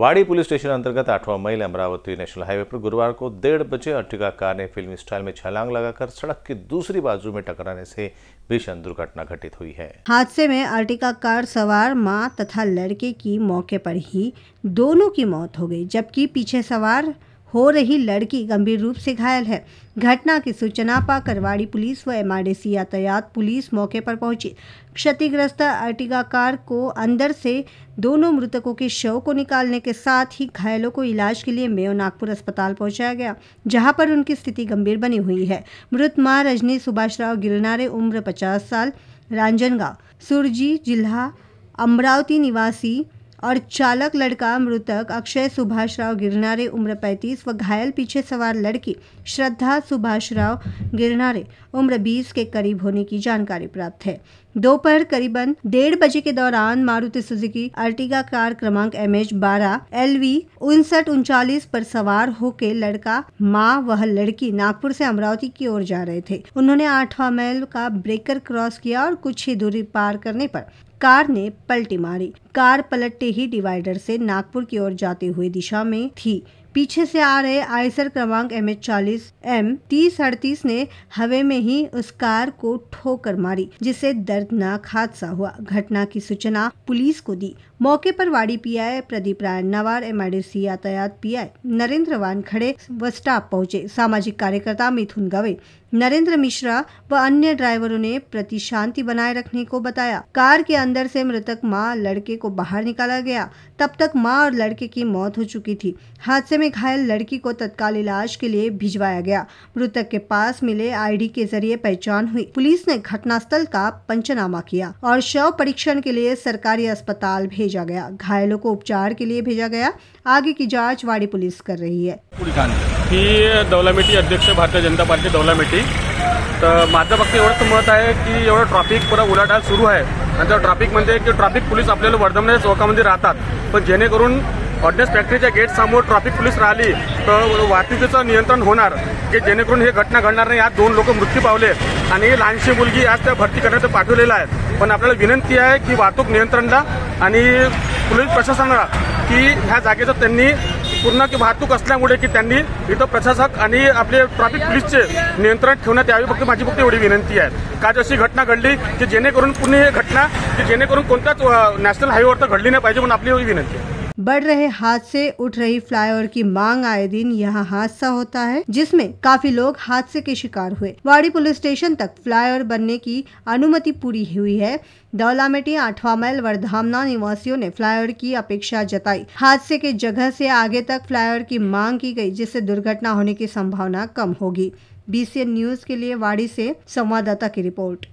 वाड़ी police station अंतर्गत आठवां मईल अमरावती नेशनल हाईवे पर गुरुवार को डेढ़ बजे अर्टिगा कार ने फिल्मी स्टाइल में छलांग लगाकर सड़क की दूसरी बाजू में टकराने से भीषण दुर्घटना घटित हुई है हादसे में अर्टिका कार सवार मां तथा लड़के की मौके पर ही दोनों की मौत हो गई जबकि पीछे सवार हो रही लड़की गंभीर रूप से घायल है घटना की सूचना पाकर वाड़ी पुलिस व एम यातायात पुलिस मौके पर पहुंची क्षतिग्रस्त अर्टिगा कार को अंदर से दोनों मृतकों के शव को निकालने के साथ ही घायलों को इलाज के लिए मेयो नागपुर अस्पताल पहुंचाया गया जहां पर उनकी स्थिति गंभीर बनी हुई है मृत माँ रजनी सुभाष राव गिरनारे उम्र पचास साल रंजनगांव सुरजी जिला अमरावती निवासी और चालक लड़का मृतक अक्षय सुभाष राव गिरनारे उम्र 35 व घायल पीछे सवार लड़की श्रद्धा सुभाष राव गिरनारे उम्र 20 के करीब होने की जानकारी प्राप्त है दोपहर करीबन डेढ़ बजे के दौरान मारुति सुजुकी अर्टिगा कार क्रमांक एम एच बारह एल वी उनसठ उनचालीस पर सवार होके लड़का माँ वह लड़की नागपुर से अमरावती की ओर जा रहे थे उन्होंने आठवां मैल का ब्रेकर क्रॉस किया और कुछ ही दूरी पार करने पर कार ने पलटी मारी कार पलटते ही डिवाइडर से नागपुर की ओर जाते हुए दिशा में थी पीछे से आ रहे आयसर क्रमांक एम एच चालीस एम तीस अड़तीस ने हवे में ही उस कार को ठोकर मारी जिससे दर्दनाक हादसा हुआ घटना की सूचना पुलिस को दी मौके पर वाड़ी पीआई प्रदीप राय नवार एमआईडीसी यातायात पीआई नरेंद्र वान खड़े व स्टाफ पहुंचे सामाजिक कार्यकर्ता मिथुन गवे नरेंद्र मिश्रा व अन्य ड्राइवरों ने प्रति शांति बनाए रखने को बताया कार के अंदर से मृतक माँ लड़के को बाहर निकाला गया तब तक माँ और लड़के की मौत हो चुकी थी हादसे में में घायल लड़की को तत्काल इलाज के लिए भिजवाया गया मृतक के पास मिले आईडी के जरिए पहचान हुई पुलिस ने घटनास्थल का पंचनामा किया और शव परीक्षण के लिए सरकारी अस्पताल भेजा गया घायलों को उपचार के लिए भेजा गया आगे की जाँच वाड़ी पुलिस कर रही है अध्यक्ष भारतीय जनता पार्टी दौलामेटी तर माझं फक्त एवढंच मत है की एवं ट्रॅफिक पूरा उलाटा सुरू है ट्रैफिक मे कि ट्रैफिक पुलिस अपने वर्धमने चौकामध्ये राहतात पण ऑर्डन्स फॅक्टरीच्या गेटसमोर ट्रॅफिक पोलीस राहिली तर वाहतुकीचं नियंत्रण होणार की जेणेकरून ही घटना घडणार नाही आज दोन लोक मृत्यू पावले आणि लहानशी मुलगी आज त्या भरती करण्याचं पाठवलेलं आहे पण आपल्याला विनंती आहे की वाहतूक नियंत्रणला आणि पोलीस प्रशासनाला की ह्या जागेचं त्यांनी पूर्ण की वाहतूक असल्यामुळे की त्यांनी इथं प्रशासक आणि आपले ट्रॅफिक पोलीसचे नियंत्रण ठेवण्यात यावी फक्त माझी फक्त एवढी विनंती आहे का अशी घटना घडली की जेणेकरून पुन्हा ही घटना की जेणेकरून कोणत्याच नॅशनल हायवेवर तर घडली नाही पाहिजे म्हणून आपली एवढी विनंती आहे बढ़ रहे हादसे उठ रही फ्लाईओवर की मांग आए दिन यहाँ हादसा होता है जिसमें काफी लोग हादसे के शिकार हुए वाड़ी पुलिस स्टेशन तक फ्लाईओवर बनने की अनुमति पूरी हुई है दौलामेटी आठवा मैल वर्धामना निवासियों ने फ्लाईओवर की अपेक्षा जताई हादसे के जगह से आगे तक फ्लाईओवर की मांग की गई जिससे दुर्घटना होने की संभावना कम होगी बीसीएन न्यूज के लिए वाड़ी से संवाददाता की रिपोर्ट